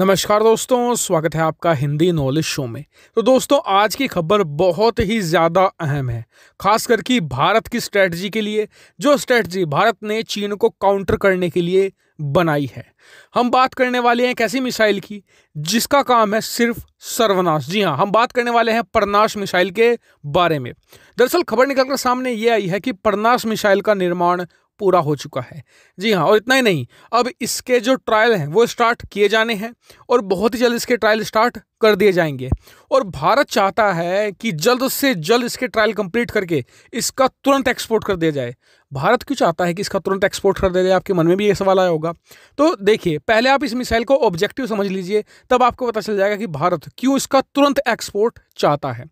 नमस्कार दोस्तों स्वागत है आपका हिंदी नॉलेज शो में तो दोस्तों आज की खबर बहुत ही ज़्यादा अहम है खास करके भारत की स्ट्रेटजी के लिए जो स्ट्रेटजी भारत ने चीन को काउंटर करने के लिए बनाई है हम बात करने वाले हैं एक ऐसी मिसाइल की जिसका काम है सिर्फ सर्वनाश जी हाँ हम बात करने वाले हैं परनाश मिसाइल के बारे में दरअसल खबर निकलकर सामने ये आई है कि परनाश मिसाइल का निर्माण पूरा हो चुका है जी हाँ और इतना ही नहीं अब इसके जो ट्रायल हैं वो स्टार्ट किए जाने हैं और बहुत ही जल्द इसके ट्रायल स्टार्ट कर दिए जाएंगे और भारत चाहता है कि जल्द से जल्द इसके ट्रायल कंप्लीट करके इसका तुरंत एक्सपोर्ट कर दिया जाए भारत क्यों चाहता है कि इसका तुरंत एक्सपोर्ट कर दिया जाए आपके मन में भी ये सवाल आया होगा तो देखिए पहले आप इस मिसाइल को ऑब्जेक्टिव समझ लीजिए तब आपको पता चल जाएगा कि भारत क्यों इसका तुरंत एक्सपोर्ट चाहता है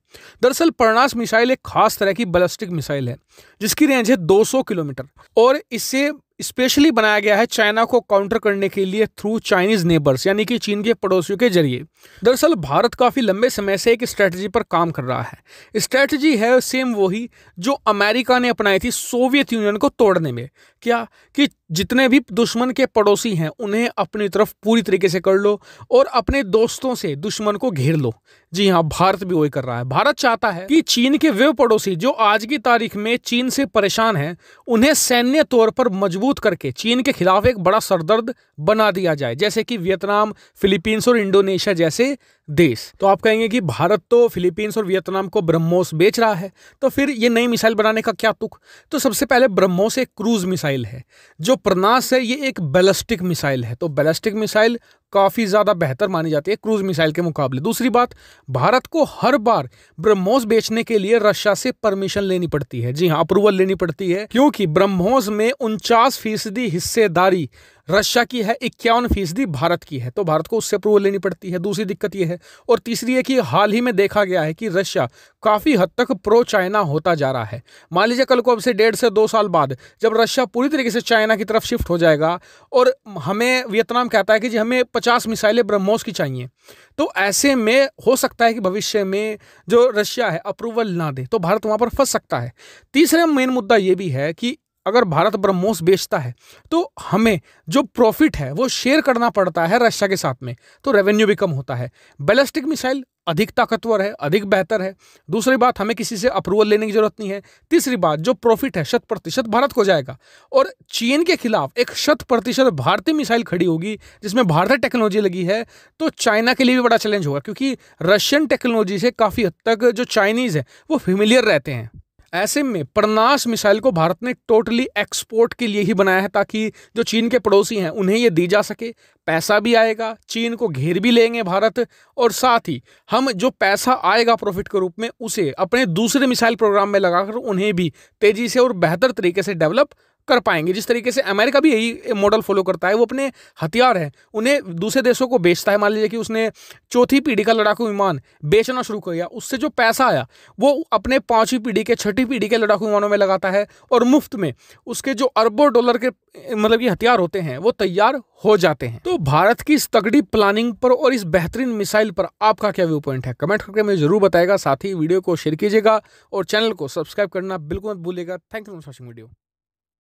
दरअसल परनास मिसाइल एक खास तरह की बलिस्टिक मिसाइल है जिसकी रेंज है दो किलोमीटर और इससे स्पेशली बनाया गया है चाइना को काउंटर करने के लिए थ्रू चाइनीज नेबर्स यानी कि चीन के पड़ोसियों के जरिए दरअसल भारत काफ़ी लंबे समय से एक स्ट्रेटजी पर काम कर रहा है स्ट्रेटजी है सेम वही जो अमेरिका ने अपनाई थी सोवियत यूनियन को तोड़ने में क्या कि जितने भी दुश्मन के पड़ोसी हैं उन्हें अपनी तरफ पूरी तरीके से कर लो और अपने दोस्तों से दुश्मन को घेर लो जी हाँ भारत भी वही कर रहा है भारत चाहता है कि चीन के वे पड़ोसी जो आज की तारीख में चीन से परेशान हैं उन्हें सैन्य तौर पर मजबूत करके चीन के खिलाफ एक बड़ा सरदर्द बना दिया जाए जैसे कि वियतनाम फिलीपींस और इंडोनेशिया जैसे देश तो आप कहेंगे कि भारत तो फिलीपींस और वियतनाम को ब्रह्मोस बेच रहा है तो फिर ये नई मिसाइल बनाने का क्या तुक तो सबसे पहले ब्रह्मोस एक क्रूज मिसाइल है जो प्रनास है ये एक बैलिस्टिक मिसाइल है तो बैलिस्टिक मिसाइल काफ़ी ज़्यादा बेहतर मानी जाती है क्रूज मिसाइल के मुकाबले दूसरी बात भारत को हर बार ब्रह्मोस बेचने के लिए रशिया से परमिशन लेनी पड़ती है जी हाँ अप्रूवल लेनी पड़ती है क्योंकि ब्रह्मोस में उनचास फीसदी हिस्सेदारी रशिया की है इक्यावन फीसदी भारत की है तो भारत को उससे अप्रूवल लेनी पड़ती है दूसरी दिक्कत यह है और तीसरी है कि हाल ही में देखा गया है कि रशिया काफ़ी हद तक प्रो चाइना होता जा रहा है मान लीजिए कल को अब से डेढ़ से दो साल बाद जब रशिया पूरी तरीके से चाइना की तरफ शिफ्ट हो जाएगा और हमें वियतनाम कहता है कि जी हमें पचास मिसाइलें ब्रह्मोस की चाहिए तो ऐसे में हो सकता है कि भविष्य में जो रशिया है अप्रूवल ना दे तो भारत वहाँ पर फंस सकता है तीसरा मेन मुद्दा ये भी है कि अगर भारत ब्रह्मोस बेचता है तो हमें जो प्रॉफिट है वो शेयर करना पड़ता है रशिया के साथ में तो रेवेन्यू भी कम होता है बैलिस्टिक मिसाइल अधिक ताकतवर है अधिक बेहतर है दूसरी बात हमें किसी से अप्रूवल लेने की जरूरत नहीं है तीसरी बात जो प्रॉफिट है शत प्रतिशत भारत को जाएगा और चीन के खिलाफ एक शत प्रतिशत भारतीय मिसाइल खड़ी होगी जिसमें भारतीय टेक्नोलॉजी लगी है तो चाइना के लिए भी बड़ा चैलेंज होगा क्योंकि रशियन टेक्नोलॉजी से काफ़ी हद तक जो चाइनीज़ है वो फेमिलियर रहते हैं ऐसे में प्रनास मिसाइल को भारत ने टोटली एक्सपोर्ट के लिए ही बनाया है ताकि जो चीन के पड़ोसी हैं उन्हें ये दी जा सके पैसा भी आएगा चीन को घेर भी लेंगे भारत और साथ ही हम जो पैसा आएगा प्रॉफिट के रूप में उसे अपने दूसरे मिसाइल प्रोग्राम में लगाकर उन्हें भी तेज़ी से और बेहतर तरीके से डेवलप कर पाएंगे जिस तरीके से अमेरिका भी यही मॉडल फॉलो करता है वो अपने हथियार हैं उन्हें दूसरे देशों को बेचता है मान लीजिए कि उसने चौथी पीढ़ी का लड़ाकू विमान बेचना शुरू किया उससे जो पैसा आया वो अपने पाँचवीं पीढ़ी के छठी पीढ़ी के लड़ाकू विमानों में लगाता है और मुफ्त में उसके जो अरबों डॉलर के मतलब कि हथियार होते हैं वो तैयार हो जाते हैं तो भारत की इस तगड़ी प्लानिंग पर और इस बेहतरीन मिसाइल पर आपका क्या व्यू पॉइंट है कमेंट करके मुझे जरूर बताएगा साथ ही वीडियो को शेयर कीजिएगा और चैनल को सब्सक्राइब करना बिल्कुल मत भूलिएगा thank you for watching video